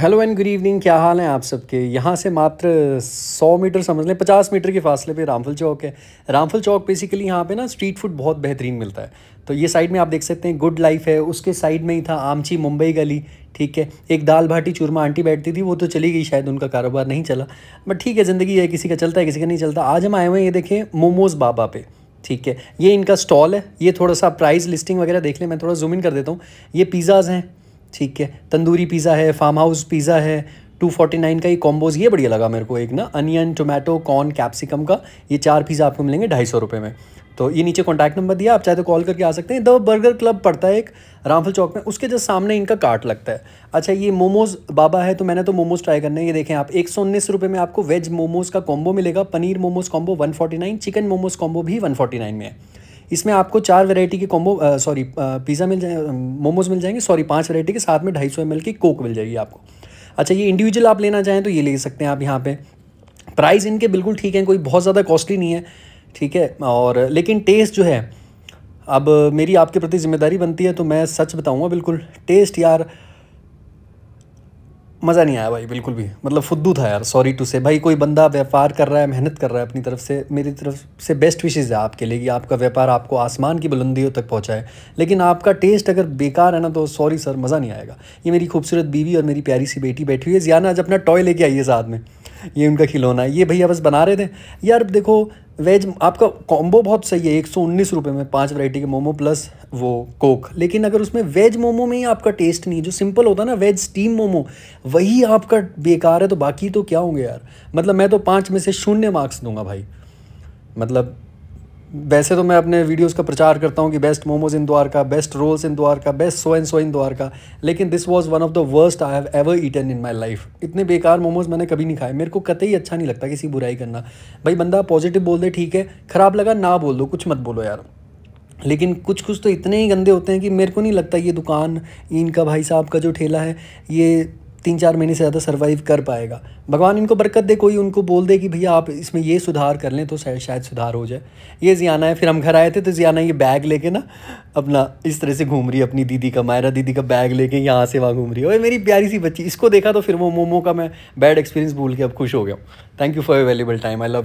hello and good evening क्या हाल है आप सबके यहाँ से मात्र 100 मीटर समझ लें पचास मीटर के फासले पे रामफल चौक है रामफल चौक बेसिकली यहाँ पे ना स्ट्रीट फूड बहुत बेहतरीन मिलता है तो ये साइड में आप देख सकते हैं गुड लाइफ है उसके साइड में ही था आमची मुंबई गली ठीक है एक दाल भाटी चूरमा आंटी बैठती थी वो तो चली गई शायद उनका कारोबार नहीं चला बट ठीक है ज़िंदगी है किसी का चलता है किसी का नहीं चलता आज हम आए हुए हैं ये देखें मोमोज़ बाबा पे ठीक है ये इनका स्टॉल है ये थोड़ा सा प्राइस लिस्टिंग वगैरह देख लें मैं थोड़ा जूम इन कर देता हूँ ये पिज़्ज़ाज़ हैं ठीक है तंदूरी पिज़्ज़ा है फार्म हाउस पिज़्ज़ा है टू नाइन का ये कॉम्बोज ये बढ़िया लगा मेरे को एक ना अनियन टोमेटो कॉर्न कैप्सिकम का ये चार पिज़्ज़ा आपको मिलेंगे ढाई सौ रुपये में तो ये नीचे कॉन्टैक्ट नंबर दिया आप चाहे तो कॉल करके आ सकते हैं द बर्गर क्लब पड़ता है एक रामफल चौक में उसके जस्ट सामने इनका कार्ट लगता है अच्छा ये मोमोज़ बाबा है तो मैंने तो मोमोज़ ट्राई करने ये देखें आप एक सौ उन्नीस रुपये में आपको वेज मोमोज़ का कॉम्बो मिलेगा paneer momos combo one forty nine chicken momos combo भी वन नाइन में है इसमें आपको चार वैरायटी के कॉम्बो सॉरी पिज़्ज़ा मिल जाए मोमोज़ मिल जाएंगे सॉरी पाँच वैरायटी के साथ में ढाई सौ की कोक मिल जाएगी आपको अच्छा ये इंडिविजुअल आप लेना चाहें तो ये ले सकते हैं आप यहाँ पर प्राइस इनके बिल्कुल ठीक हैं कोई बहुत ज़्यादा कॉस्टली नहीं है ठीक है और लेकिन टेस्ट जो है अब मेरी आपके प्रति जिम्मेदारी बनती है तो मैं सच बताऊँगा बिल्कुल टेस्ट यार मज़ा नहीं आया भाई बिल्कुल भी मतलब फुद्दू था यार सॉरी टू से भाई कोई बंदा व्यापार कर रहा है मेहनत कर रहा है अपनी तरफ से मेरी तरफ से बेस्ट विशेज़ है आपके लिए कि आपका व्यापार आपको आसमान की बुलंदियों तक पहुँचाए लेकिन आपका टेस्ट अगर बेकार है ना तो सॉरी सर मज़ा नहीं आएगा ये मेरी खूबसूरत बीवी और मेरी प्यारी सी बेटी बैठी हुई है जियाना आज अपना टॉय लेके आइए साथ में ये उनका खिलौना है ये भैया बस बना रहे थे यार देखो वेज आपका कॉम्बो बहुत सही है एक सौ उन्नीस रुपये में पांच वैरायटी के मोमो प्लस वो कोक लेकिन अगर उसमें वेज मोमो में ही आपका टेस्ट नहीं है जो सिंपल होता है ना वेज स्टीम मोमो वही आपका बेकार है तो बाकी तो क्या होंगे यार मतलब मैं तो पाँच में से शून्य मार्क्स दूंगा भाई मतलब वैसे तो मैं अपने वीडियोस का प्रचार करता हूँ कि best momos in Dwarka best rolls in Dwarka best so and so in Dwarka लेकिन this was one of the worst I have ever eaten in my life इतने बेकार मोमोज मैंने कभी नहीं खाए मेरे को कतई अच्छा नहीं लगता किसी बुराई करना भाई बंदा पॉजिटिव बोल दे ठीक है ख़राब लगा ना बोल दो कुछ मत बोलो यार लेकिन कुछ कुछ तो इतने ही गंदे होते हैं कि मेरे को नहीं लगता ये दुकान इनका भाई साहब का जो ठेला है ये तीन चार महीने से ज़्यादा सर्वाइव कर पाएगा भगवान इनको बरकत दे कोई उनको बोल दे कि भैया आप इसमें ये सुधार कर लें तो शायद सुधार हो जाए ये जियाना है फिर हम घर आए थे तो जियाना ये बैग लेके ना अपना इस तरह से घूम रही है अपनी दीदी का मायरा दीदी का बैग लेके यहाँ से वहाँ घूम रही है और मेरी प्यारी सी बच्ची इसको देखा तो फिर वो मोमो का मैं बैड एक्सपीरियंस भूल के अब खुश हो गया thank you for available time I love